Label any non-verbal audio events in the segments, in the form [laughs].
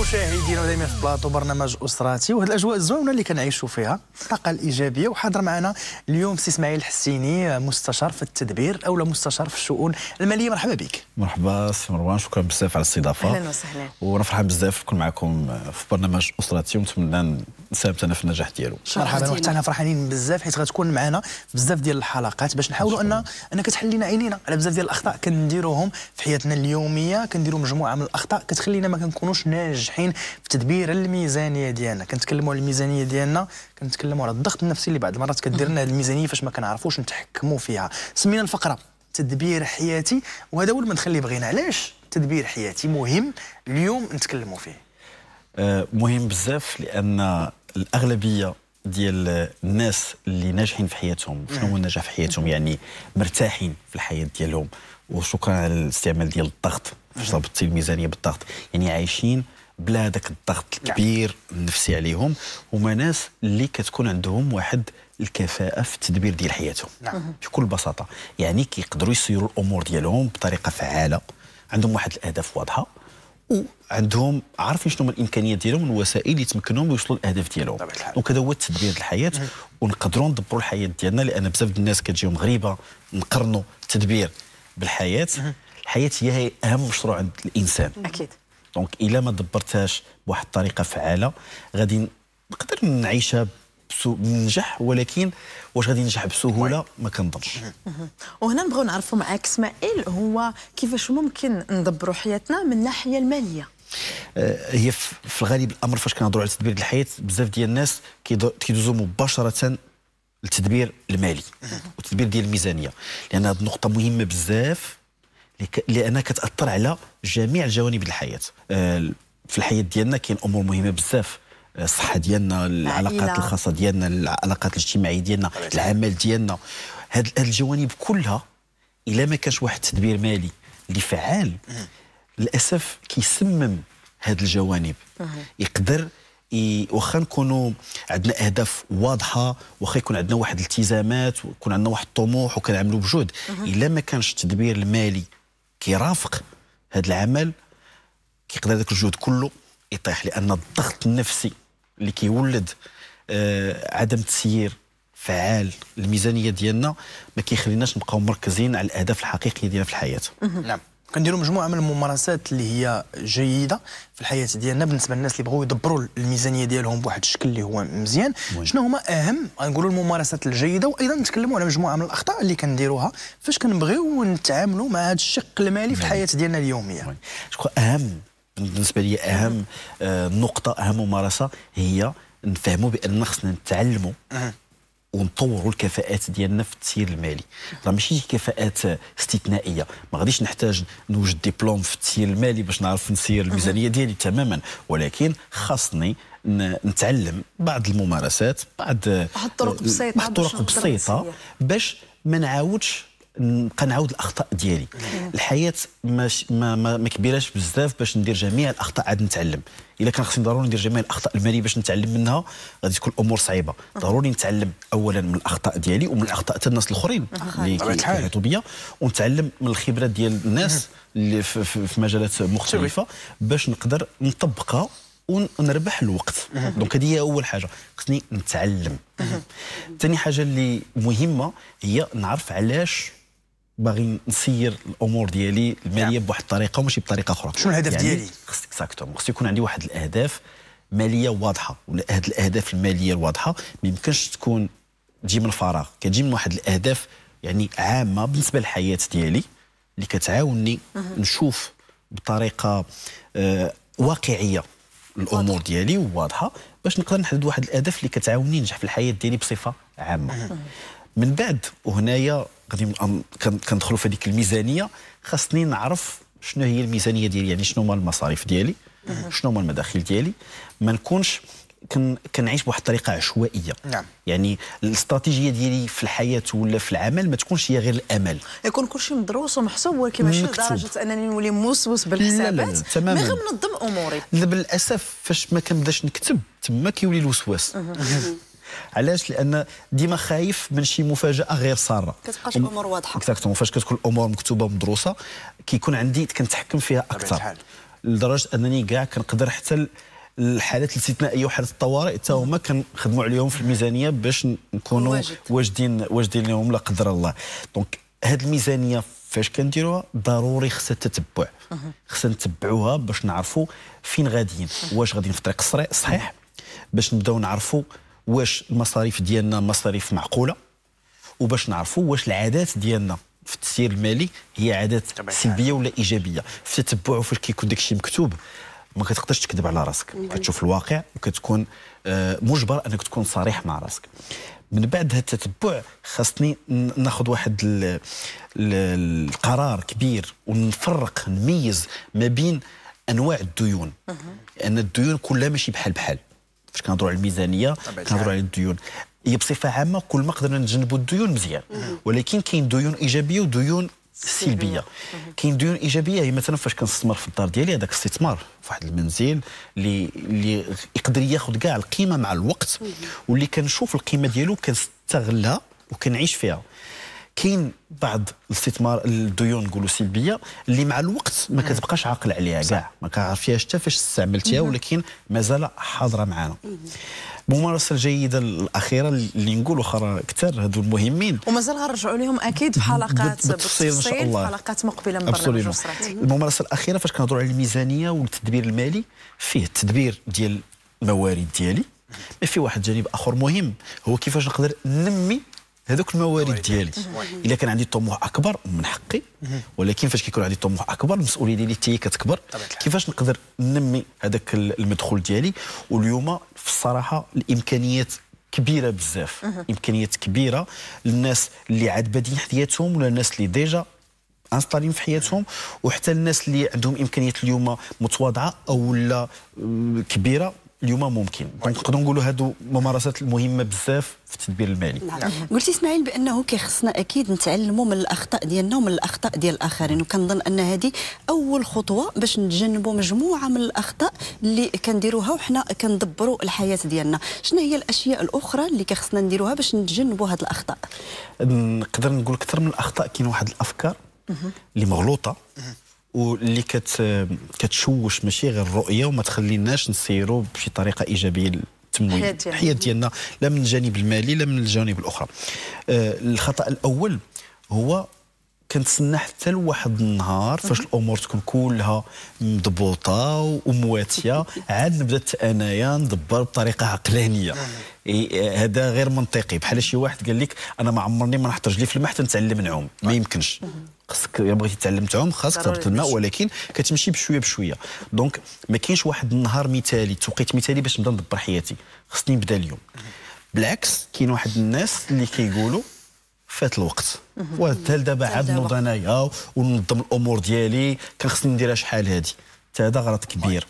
مشاهدينا ودائما في بلاطو برنامج اسراتي وهذه الاجواء الزوينه اللي كنعيشوا فيها الطاقه الايجابيه وحاضر معنا اليوم سي اسماعيل الحسيني مستشار في التدبير او مستشار في الشؤون الماليه مرحبا بك مرحبا سي مروان شكرا بزاف على الاستضافه اهلا وسهلا وانا بزاف نكون معكم في برنامج اسراتي ونتمنى نساهم في النجاح ديالو مرحبا وحتى انا فرحانين بزاف حيت غتكون معنا بزاف ديال الحلقات باش نحاولوا ان انا كتحل عينينا على بزاف ديال الاخطاء كنديروهم في حياتنا اليوميه كنديروا مجموعه من الاخطاء كتخلينا ما كنكونوش ناجحين ناجحين في تدبير الميزانيه ديالنا كنتكلموا على الميزانيه ديالنا كنتكلموا على الضغط النفسي اللي بعض المرات كدير لنا الميزانيه فاش ما كنعرفوش نتحكموا فيها سمينا الفقره تدبير حياتي وهذا هو المدخل اللي بغينا علاش تدبير حياتي مهم اليوم نتكلموا فيه آه، مهم بزاف لان الاغلبيه ديال الناس اللي ناجحين في حياتهم شنو هو النجاح في حياتهم يعني مرتاحين في الحياه ديالهم وشكرا على الاستعمال ديال الضغط فاش ضبطتي الميزانيه بالضغط يعني عايشين بلا هذاك الضغط نعم. الكبير النفسي عليهم هما ناس اللي كتكون عندهم واحد الكفاءه في التدبير ديال حياتهم نعم. بكل بساطه يعني كيقدروا يسيروا الامور ديالهم بطريقه فعاله عندهم واحد الاهداف واضحه وعندهم عارفين شنو الامكانيات ديالهم والوسائل اللي تمكنهم يوصلوا للاهداف ديالهم دونك هذا هو التدبير ديال الحياه ونقدروا ندبروا الحياه ديالنا لان بزاف ديال الناس كتجيهم غريبه نقرنوا التدبير بالحياه الحياه هي اهم مشروع عند الانسان اكيد دونك الا ما دبرتهاش بواحد الطريقه فعاله غادي نقدر نعيشها ننجح ولكن واش غادي ننجح بسهوله ما كنظنش وهنا نبغيو نعرفوا معاك اسماعيل هو كيفاش ممكن ندبروا حياتنا من الناحيه الماليه آه، هي في الغالب الامر فاش كنهضروا على تدبير الحياه بزاف ديال الناس كيدوزوا مباشره للتدبير المالي والتدبير ديال الميزانيه لان هذه النقطه مهمه بزاف لانها كتاثر على جميع الجوانب الحياه آه، في الحياه ديالنا كاين امور مهمه بزاف آه، الصحه ديالنا العلاقات الخاصه ديالنا العلاقات الاجتماعيه ديالنا العمل ديالنا هاد الجوانب كلها الا ما كانش واحد التدبير مالي اللي فعال للاسف كيسمم هاد الجوانب يقدر واخا نكونوا عندنا اهداف واضحه واخا يكون عندنا واحد الالتزامات ويكون عندنا واحد الطموح وكنعملوا بجهد الا ما كانش التدبير المالي كيرافق هذا العمل كيقدر ذاك الجهد كله يطيح لان الضغط النفسي اللي كيولد آه عدم تسيير فعال الميزانيه ديالنا ما كيخليناش نبقاو مركزين على الاهداف الحقيقيه ديالنا في الحياه نعم كنديروا مجموعه من الممارسات اللي هي جيده في الحياه ديالنا بالنسبه للناس اللي بغاو يدبروا الميزانيه ديالهم بواحد الشكل اللي هو مزيان شنو هما اهم غنقولوا الممارسات الجيده وايضا نتكلموا على مجموعه من الاخطاء اللي كنديروها فاش كنبغيو نتعاملوا مع هذا الشق المالي في الحياه ديالنا اليوميه شكون اهم بالنسبه لي اهم آه، نقطه اهم ممارسه هي نفهموا بان خصنا نتعلموا ونطوروا الكفاءات ديالنا في التسيير المالي راه ماشي كفاءات استثنائيه ما غاديش نحتاج نوجد ديبلوم في التسيير المالي باش نعرف نسير الميزانيه ديالي تماما ولكن خاصني نتعلم بعض الممارسات بعض الطرق بسيطه بعض الطرق بسيطه باش ما نعاودش نبقى نعاود الاخطاء ديالي الحياه ماش ما, ما, ما كبيراش بزاف باش ندير جميع الاخطاء عاد نتعلم الا كان خصني ضروري ندير جميع الاخطاء الماليه باش نتعلم منها غادي تكون الامور صعيبه ضروري نتعلم اولا من الاخطاء ديالي ومن الاخطاء تاع الناس الاخرين اللي كيحيطوا بيا ونتعلم من الخبرات ديال الناس اللي في, في, في مجالات مختلفه باش نقدر نطبقها ونربح الوقت دونك هذه هي اول حاجه خصني نتعلم ثاني حاجه اللي مهمه هي نعرف علاش باغي نسير الامور ديالي الماليه نعم. بواحد الطريقه وماشي بطريقه اخرى شنو الهدف يعني ديالي خص اكزاكتومون خص يكون عندي واحد الاهداف ماليه واضحه ولا هاد الاهداف الماليه الواضحه ما يمكنش تكون تجي من الفراغ كتجي من واحد الاهداف يعني عامه بالنسبه للحياه ديالي اللي كتعاوني نشوف بطريقه آه واقعيه الامور ديالي وواضحه باش نقدر نحدد واحد الاهداف اللي كتعاوني ننجح في الحياه ديالي بصفه عامه من بعد وهنايا غادي كندخلوا في هذيك الميزانيه خاصني نعرف شنو هي الميزانيه ديالي يعني شنو هما المصاريف ديالي شنو هما المداخيل ديالي ما نكونش كنعيش بواحد الطريقه عشوائيه نعم. يعني الاستراتيجيه ديالي في الحياه ولا في العمل ما تكونش هي غير الامل يكون كل شيء مدروس ومحسوب ولكن ماشي لدرجه انني نولي موسوس بالحسابات ما تماما غير منظم اموري بالاسف فاش ما كنبداش نكتب تما كيولي الوسواس علاش لان ديما خايف من شي مفاجاه غير ساره كتبقاش الامور واضحه اكزاكتومون فاش كتكون الامور مكتوبه ومدروسه كيكون عندي كنتحكم فيها اكثر لدرجه انني كاع كنقدر حتى الحالات الاستثنائيه وحالات الطوارئ حتى هما كنخدموا عليهم في الميزانيه باش نكونوا واجدين واجدين لهم لا قدر الله دونك هاد الميزانيه فاش كنديروها ضروري خصها تتبع خصنا نتبعوها باش نعرفوا فين غاديين واش غاديين في طريق صحيح باش نبداو نعرفوا واش المصاريف ديالنا مصاريف معقوله وباش نعرفوا واش العادات ديالنا في التسيير المالي هي عادات سلبيه ولا ايجابيه في التتبع وفاش كيكون داكشي مكتوب ما كتقدرش تكذب على راسك كتشوف الواقع وكتكون آه، مجبر انك تكون صريح مع راسك من بعد هذا التتبع خاصني ناخذ واحد القرار كبير ونفرق نميز ما بين انواع الديون لان الديون كلها ماشي بحال بحال فاش كنهضروا على الميزانيه كنهضروا على الديون هي بصفه عامه كل ما قدرنا نتجنبوا الديون مزيان ولكن كاين ديون ايجابيه وديون سلبيه كاين ديون ايجابيه هي مثلا فاش كنستثمر في الدار ديالي هذاك الاستثمار في واحد المنزل اللي اللي يقدر ياخذ كاع القيمه مع الوقت واللي كنشوف القيمه ديالو كنستغلها وكنعيش فيها كاين بعض الاستثمار الديون نقولوا سلبيه اللي مع الوقت ما كتبقاش عاقل عليها كاع ما كعرفيهاش حتى فاش استعملتيها ولكن مازال حاضره معنا الممارسه الجيده الاخيره اللي نقولوا خرا كثر هذو المهمين ومازال غنرجعوا لهم اكيد في حلقات بالتفصيل ان شاء الله حلقات مقبله من برنامج الممارسه الاخيره فاش كنهضروا على الميزانيه والتدبير المالي فيه التدبير ديال الموارد ديالي ما في واحد جانب اخر مهم هو كيفاش نقدر ننمي هذوك الموارد ديالي الا كان عندي طموح اكبر من حقي ولكن فاش كيكون عندي طموح اكبر المسؤوليه ديالي حتى هي كتكبر كيفاش نقدر ننمي هذاك المدخول ديالي واليوم في الصراحه الامكانيات كبيره بزاف امكانيات كبيره للناس اللي عاد بادين حياتهم ولا الناس اللي ديجا انستالين في حياتهم وحتى الناس اللي عندهم امكانيات اليوم متواضعه او لا كبيره اليوم ممكن دونك طيب. نقدروا نقولوا هادو ممارسات مهمه بزاف في التدبير المالي نعم. نعم. قلتي اسماعيل بانه كيخصنا اكيد نتعلموا من الاخطاء ديالنا ومن الاخطاء ديال الاخرين وكنظن ان هذه اول خطوه باش نتجنبوا مجموعه من الاخطاء اللي كنديروها وحنا كندبروا الحياه ديالنا شنو هي الاشياء الاخرى اللي كيخصنا نديروها باش نتجنبوا هاد الاخطاء نقدر نقول اكثر من الاخطاء كاين واحد الافكار اللي مغلوطه واللي كت كتشوش ماشي غير الرؤيه وما تخليناش نسيروا بشي طريقه ايجابيه للتمويل الحياه ديالنا لا من الجانب المالي لا من الجانب الاخرى آه الخطا الاول هو كنتسنى حتى لواحد النهار فاش الامور تكون كلها مضبوطه ومواتيه [laughs] عاد نبدا انايا ندبر بطريقه عقلانيه آه، هذا غير منطقي بحال شي واحد قال لك انا ما عمرني ما نحط رجلي في الماء حتى نتعلم نعوم ما يمكنش خاصك الا بغيتي تعلم تعوم خاصك تهبط الماء ولكن كتمشي بشويه بشويه دونك ما كاينش واحد النهار مثالي توقيت مثالي باش نبدا ندبر حياتي خصني نبدا اليوم بالعكس كاين واحد الناس اللي كيقولوا فات الوقت وهل دابا عاد نوض انايا وننظم الامور ديالي كان خصني نديرها شحال هذه هذا غلط كبير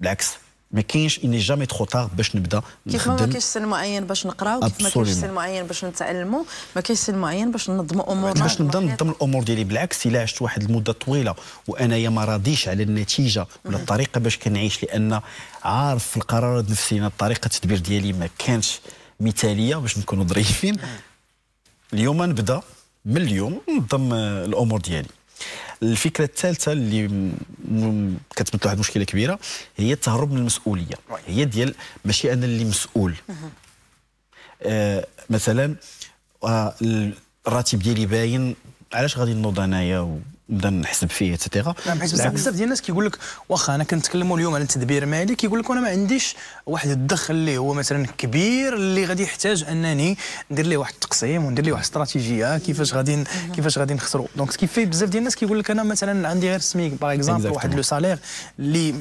بالعكس ما كاينش اني جامي تخو تار باش نبدا كيف ما كاينش سن معين باش نقراو كيف ما كاينش سن معين باش نتعلموا ما كاينش سن معين باش ننظموا امورنا باش نبدا ننظم الامور ديالي بالعكس الا عشت واحد المده طويله وانايا ما راضيش على النتيجه ولا الطريقه باش كنعيش لان عارف في القرارات ان الطريقه التدبير ديالي ما كانش مثاليه باش نكونوا ظريفين اليوم نبدا من اليوم ننظم الامور ديالي الفكره الثالثه اللي كتمثل واحد المشكله كبيره هي التهرب من المسؤوليه هي ديال ماشي انا اللي مسؤول آه مثلا آه الراتب ديالي باين علاش غادي نوض انايا نبدا نحسب فيه اتسيتيرا نعم بزاف ديال الناس كيقول لك واخا انا كنتكلموا اليوم على التدبير المالي كيقول لك انا ما عنديش واحد الدخل اللي هو مثلا كبير اللي غادي يحتاج انني ندير ليه واحد التقسيم وندير ليه واحد الاستراتيجيه كيفاش غادي كيفاش غادي نخسروا دونك سكيفي بزاف ديال الناس كيقول لك انا مثلا عندي غير سمي باغ اكزومبل واحد لو سالير اللي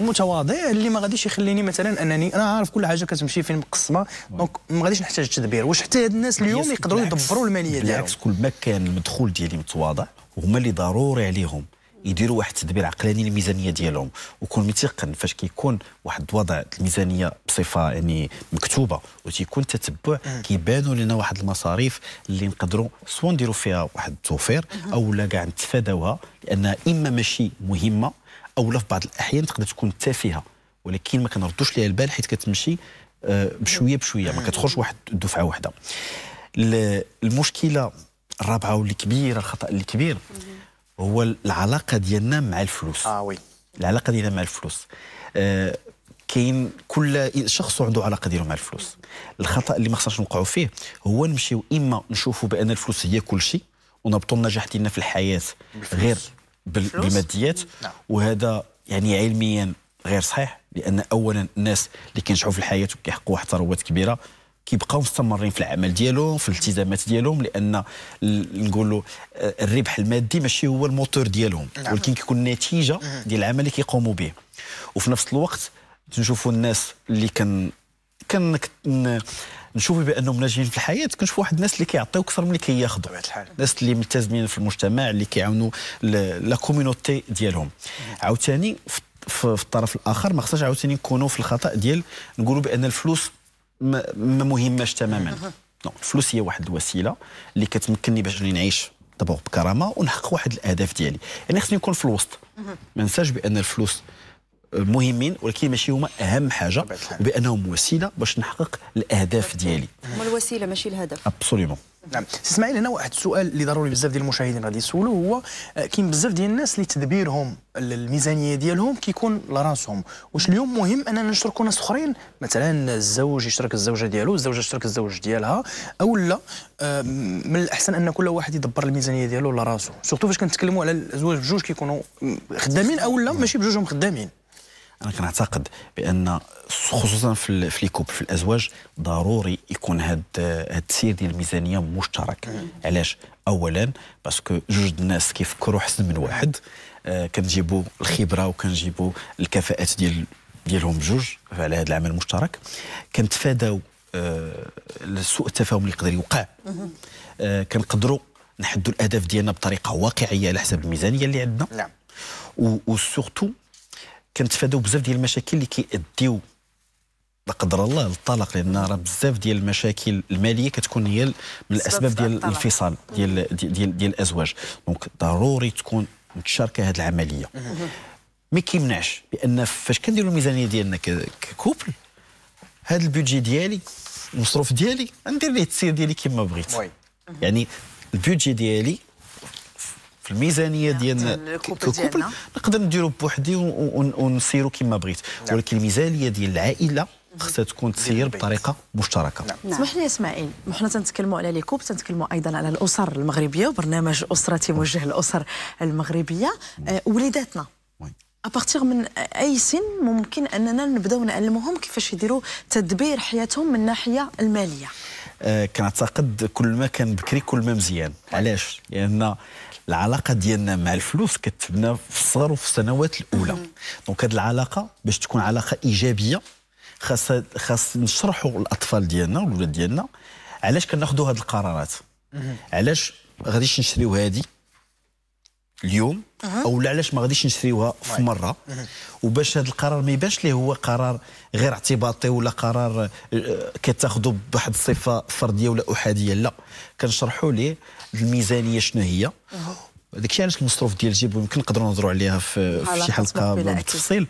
متواضع اللي ما غاديش يخليني مثلا انني انا عارف كل حاجه كتمشي فين مقسمه دونك ما غاديش نحتاج التدبير واش حتى هاد الناس اليوم يقدروا يدبروا الماليه ديالهم بالعكس كل ما كان المدخول ديالي متواضع هما اللي ضروري عليهم يديروا واحد التدبير عقلاني للميزانيه ديالهم وكون متيقن فاش كيكون واحد الوضع الميزانيه بصفه يعني مكتوبه وتيكون تتبع كيبانوا لنا واحد المصاريف اللي نقدروا سوا نديروا فيها واحد التوفير او لا كاع نتفاداوها لانها اما ماشي مهمه او لا في بعض الاحيان تقدر تكون تافهه ولكن ما كنردوش ليها البال حيت كتمشي آه، بشويه بشويه ما كتخرج واحد الدفعه واحده المشكله الرابعه والكبيره الخطا الكبير هو العلاقه ديالنا مع الفلوس اه وي العلاقه ديالنا مع الفلوس آه كاين كل شخص عنده علاقه ديالو مع الفلوس الخطا اللي ما خصناش نوقعوا فيه هو نمشيو اما نشوفوا بان الفلوس هي كل شيء ونربطوا النجاح ديالنا في الحياه غير بالماديات نعم. وهذا يعني علميا غير صحيح لان اولا الناس اللي كينجحوا في الحياه وكيحققوا واحد الثروات كبيره كيبقاو مستمرين في العمل ديالهم في الالتزامات ديالهم لان نقولوا آه، الربح المادي ماشي هو الموتور ديالهم نعم. ولكن كيكون نتيجه ديال العمل اللي كيقوموا به وفي نفس الوقت تنشوفوا الناس اللي كان كان نشوفوا بانهم ناجحين في الحياه كنشوفوا واحد الناس اللي كيعطيو اكثر من اللي كياخذوا الناس اللي ملتزمين في المجتمع اللي كيعاونوا لا كوميونيتي ديالهم عاوتاني في الطرف الاخر ما خصناش عاوتاني نكونوا في الخطا ديال نقولوا بان الفلوس ما مهماش تماما دونك الفلوس هي واحد الوسيله اللي كتمكنني باش نعيش دابور بكرامه ونحقق واحد الاهداف ديالي يعني خصني نكون في الوسط ما ننساش بان الفلوس مهمين ولكن ماشي هما اهم حاجه وبانهم وسيله باش نحقق الاهداف ديالي هما الوسيله ماشي الهدف ابسوليومون نعم سي اسماعيل هنا واحد السؤال اللي ضروري بزاف ديال المشاهدين غادي يسولوه هو آه، كاين بزاف ديال الناس اللي تدبيرهم الميزانيه ديالهم كيكون لراسهم واش اليوم مهم اننا نشركوا ناس اخرين مثلا الزوج يشرك الزوجه ديالو الزوجه تشرك الزوج ديالها او لا آه، من الاحسن ان كل واحد يدبر الميزانيه ديالو لراسو سورتو فاش كنتكلموا على الزواج بجوج كيكونوا خدامين او لا ماشي بجوجهم خدامين انا كنعتقد بان خصوصا في في ليكوب في الازواج ضروري يكون هاد التسيير ديال الميزانيه مشترك علاش اولا باسكو جوج الناس كيفكروا حسن من واحد آه كنجيبوا الخبره وكنجيبوا الكفاءات ديال ديالهم جوج على هذا العمل المشترك كنتفاداو آه سوء التفاهم اللي يقدر يوقع آه كنقدروا نحدوا الاهداف ديالنا بطريقه واقعيه على حسب الميزانيه اللي عندنا نعم وسورتو كنتفاداو بزاف ديال المشاكل اللي كيأديو لا قدر الله للطلاق لان راه بزاف ديال المشاكل الماليه كتكون هي من الاسباب ديال الانفصال ديال ديال ديال, ديال الازواج دونك ضروري تكون متشاركه هذه العمليه ما كيمنعش بان فاش كنديروا الميزانيه ديالنا ككوبل هذا البيدجي ديالي المصروف ديالي ندير ليه التسير ديالي كما بغيت يعني البيدجي ديالي في الميزانيه ديال الكوبل ديالنا نقدر نديرو بوحدي ونسيرو كما بغيت ولكن الميزانيه ديال العائله خصها تكون تسير بطريقه مشتركه اسمح لي اسماعيل وحنا تنتكلموا على لي كوب تنتكلموا ايضا على الاسر المغربيه وبرنامج اسرتي موجه للاسر المغربيه آه، وليداتنا ابغتيغ من اي سن ممكن اننا نبداو نعلموهم كيفاش يديروا تدبير حياتهم من الناحيه الماليه أه كنعتقد كل ما كان بكري كل ما مزيان طيب. علاش لان يعني العلاقه ديالنا مع الفلوس كتبنى في الصغر وفي السنوات الاولى دونك هذه العلاقه باش تكون علاقه ايجابيه خاص خاص نشرحوا الاطفال ديالنا والولاد ديالنا علاش كناخذوا هاد القرارات علاش غاديش نشريو هادي اليوم او علاش ما غاديش نشريوها في مره وباش هذا القرار ما يبانش ليه هو قرار غير اعتباطي ولا قرار آه، كتاخذه بواحد الصفه فرديه ولا احاديه لا كنشرحوا ليه الميزانيه شنو هي هذاك الشيء علاش المصروف ديال الجيب ويمكن نقدروا نهضروا عليها في, في شي حلقه بالتفصيل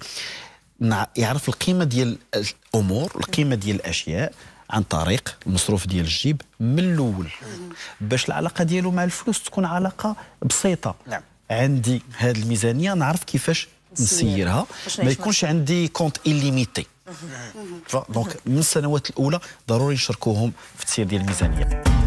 يعرف القيمه ديال الامور القيمه ديال الاشياء عن طريق المصروف ديال الجيب من الاول باش العلاقه ديالو مع الفلوس تكون علاقه بسيطه نعم. عندي هذه الميزانيه نعرف كيفاش نسيرها ما يكونش عندي كونت إليميتي دونك من السنوات الاولى ضروري نشركوهم في التسيير ديال الميزانيه